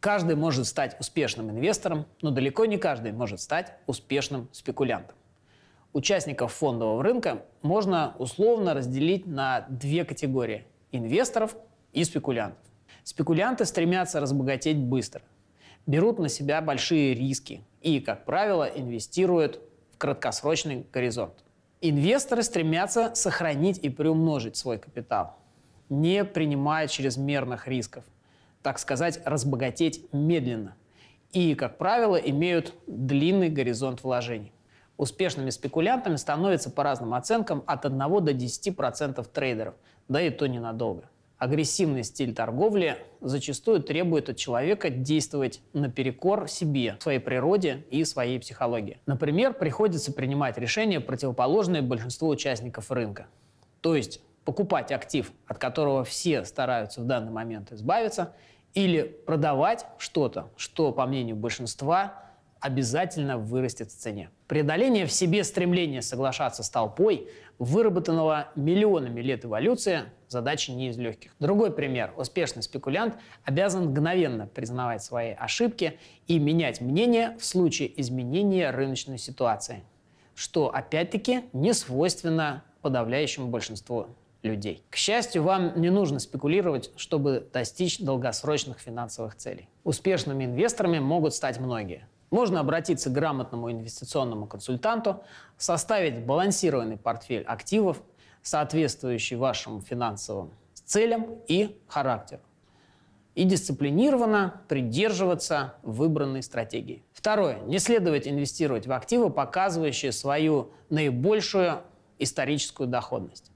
Каждый может стать успешным инвестором, но далеко не каждый может стать успешным спекулянтом. Участников фондового рынка можно условно разделить на две категории – инвесторов и спекулянтов. Спекулянты стремятся разбогатеть быстро, берут на себя большие риски и, как правило, инвестируют в краткосрочный горизонт. Инвесторы стремятся сохранить и приумножить свой капитал, не принимая чрезмерных рисков – так сказать, разбогатеть медленно и, как правило, имеют длинный горизонт вложений. Успешными спекулянтами становятся по разным оценкам от 1 до 10% трейдеров, да и то ненадолго. Агрессивный стиль торговли зачастую требует от человека действовать наперекор себе, своей природе и своей психологии. Например, приходится принимать решения, противоположные большинству участников рынка. То есть покупать актив, от которого все стараются в данный момент избавиться, или продавать что-то, что, по мнению большинства, обязательно вырастет в цене. Преодоление в себе стремления соглашаться с толпой, выработанного миллионами лет эволюции, задача не из легких. Другой пример. Успешный спекулянт обязан мгновенно признавать свои ошибки и менять мнение в случае изменения рыночной ситуации, что опять-таки не свойственно подавляющему большинству людей. К счастью, вам не нужно спекулировать, чтобы достичь долгосрочных финансовых целей. Успешными инвесторами могут стать многие. Можно обратиться к грамотному инвестиционному консультанту, составить балансированный портфель активов, соответствующий вашим финансовым целям и характеру. И дисциплинированно придерживаться выбранной стратегии. Второе. Не следует инвестировать в активы, показывающие свою наибольшую историческую доходность.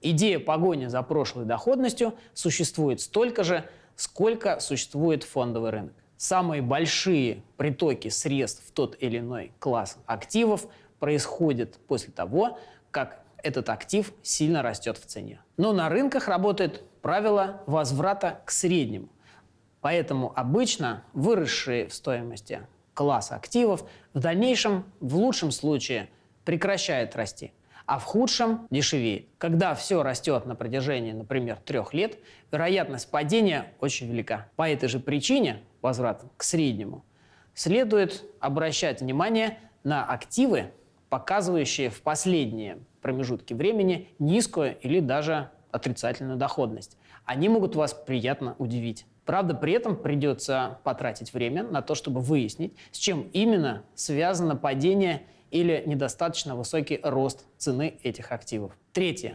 Идея погони за прошлой доходностью существует столько же, сколько существует фондовый рынок. Самые большие притоки средств в тот или иной класс активов происходят после того, как этот актив сильно растет в цене. Но на рынках работает правило возврата к среднему. Поэтому обычно выросшие в стоимости класс активов в дальнейшем, в лучшем случае, прекращает расти – а в худшем дешевеет. Когда все растет на протяжении, например, трех лет, вероятность падения очень велика. По этой же причине, возврат к среднему, следует обращать внимание на активы, показывающие в последние промежутки времени низкую или даже отрицательную доходность. Они могут вас приятно удивить. Правда, при этом придется потратить время на то, чтобы выяснить, с чем именно связано падение или недостаточно высокий рост цены этих активов. Третье.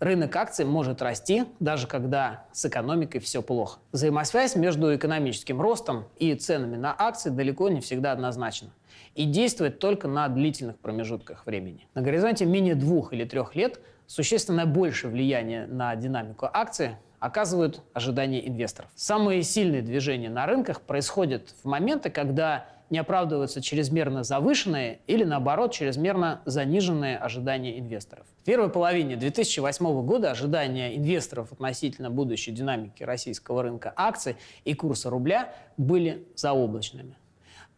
Рынок акций может расти, даже когда с экономикой все плохо. Взаимосвязь между экономическим ростом и ценами на акции далеко не всегда однозначна и действует только на длительных промежутках времени. На горизонте менее двух или трех лет существенно больше влияние на динамику акции оказывают ожидания инвесторов. Самые сильные движения на рынках происходят в моменты, когда не оправдываются чрезмерно завышенные или, наоборот, чрезмерно заниженные ожидания инвесторов. В первой половине 2008 года ожидания инвесторов относительно будущей динамики российского рынка акций и курса рубля были заоблачными.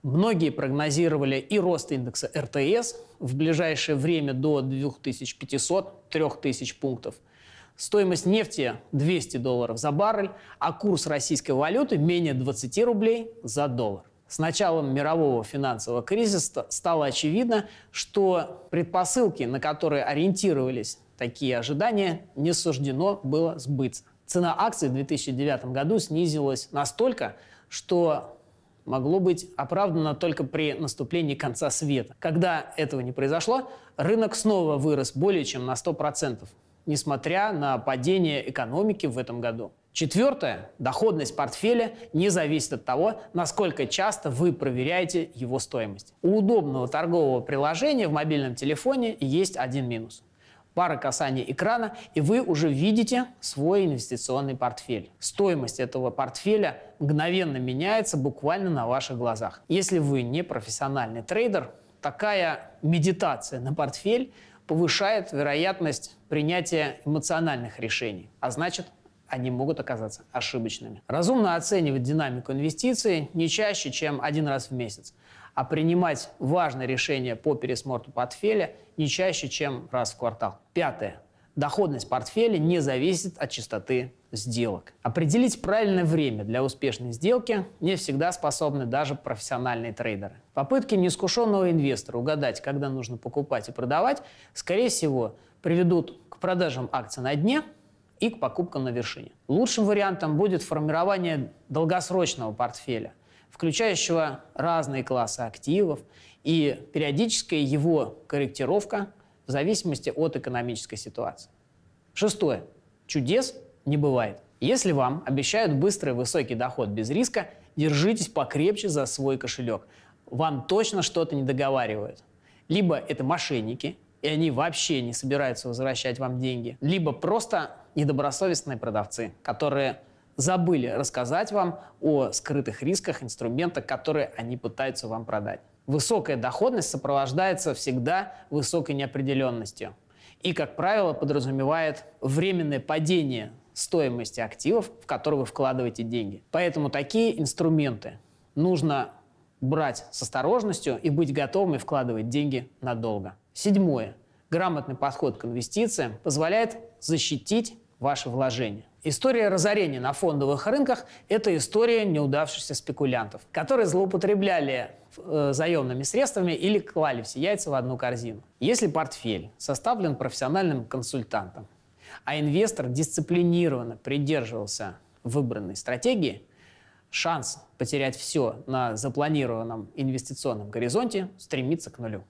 Многие прогнозировали и рост индекса РТС в ближайшее время до 2500-3000 пунктов, стоимость нефти 200 долларов за баррель, а курс российской валюты менее 20 рублей за доллар. С началом мирового финансового кризиса стало очевидно, что предпосылки, на которые ориентировались такие ожидания, не суждено было сбыться. Цена акций в 2009 году снизилась настолько, что могло быть оправдано только при наступлении конца света. Когда этого не произошло, рынок снова вырос более чем на 100% несмотря на падение экономики в этом году. Четвертое. Доходность портфеля не зависит от того, насколько часто вы проверяете его стоимость. У удобного торгового приложения в мобильном телефоне есть один минус. Пара касаний экрана, и вы уже видите свой инвестиционный портфель. Стоимость этого портфеля мгновенно меняется буквально на ваших глазах. Если вы не профессиональный трейдер, такая медитация на портфель повышает вероятность принятия эмоциональных решений, а значит, они могут оказаться ошибочными. Разумно оценивать динамику инвестиций не чаще, чем один раз в месяц, а принимать важные решения по пересмотру портфеля не чаще, чем раз в квартал. Пятое доходность портфеля не зависит от частоты сделок. Определить правильное время для успешной сделки не всегда способны даже профессиональные трейдеры. Попытки неискушенного инвестора угадать, когда нужно покупать и продавать, скорее всего, приведут к продажам акций на дне и к покупкам на вершине. Лучшим вариантом будет формирование долгосрочного портфеля, включающего разные классы активов и периодическая его корректировка в зависимости от экономической ситуации. Шестое. Чудес не бывает. Если вам обещают быстрый высокий доход без риска, держитесь покрепче за свой кошелек. Вам точно что-то не договаривают. Либо это мошенники, и они вообще не собираются возвращать вам деньги. Либо просто недобросовестные продавцы, которые забыли рассказать вам о скрытых рисках инструмента, которые они пытаются вам продать. Высокая доходность сопровождается всегда высокой неопределенностью и, как правило, подразумевает временное падение стоимости активов, в которые вы вкладываете деньги. Поэтому такие инструменты нужно брать с осторожностью и быть готовыми вкладывать деньги надолго. Седьмое. Грамотный подход к инвестициям позволяет защитить ваши вложения. История разорения на фондовых рынках – это история неудавшихся спекулянтов, которые злоупотребляли э, заемными средствами или клали все яйца в одну корзину. Если портфель составлен профессиональным консультантом, а инвестор дисциплинированно придерживался выбранной стратегии, шанс потерять все на запланированном инвестиционном горизонте стремится к нулю.